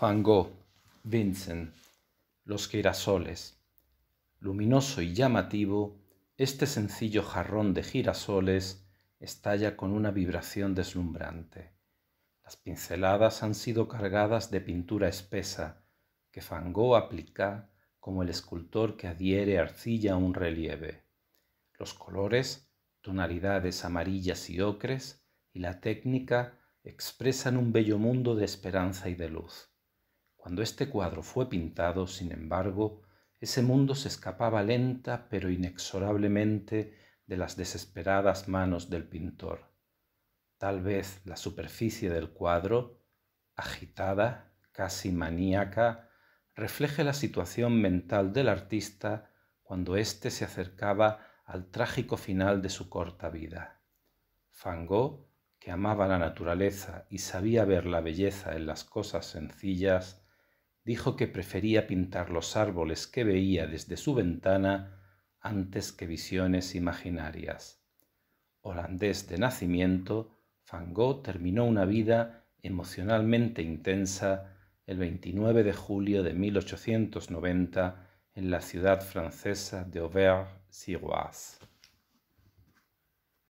Van Vincent, Los girasoles. Luminoso y llamativo, este sencillo jarrón de girasoles estalla con una vibración deslumbrante. Las pinceladas han sido cargadas de pintura espesa que Van aplica como el escultor que adhiere arcilla a un relieve. Los colores, tonalidades amarillas y ocres, y la técnica expresan un bello mundo de esperanza y de luz. Cuando este cuadro fue pintado, sin embargo, ese mundo se escapaba lenta pero inexorablemente de las desesperadas manos del pintor. Tal vez la superficie del cuadro, agitada, casi maníaca, refleje la situación mental del artista cuando éste se acercaba al trágico final de su corta vida. Fangó, que amaba la naturaleza y sabía ver la belleza en las cosas sencillas, dijo que prefería pintar los árboles que veía desde su ventana antes que visiones imaginarias. Holandés de nacimiento, Van Gogh terminó una vida emocionalmente intensa el 29 de julio de 1890 en la ciudad francesa de Auvers-sur-Oise.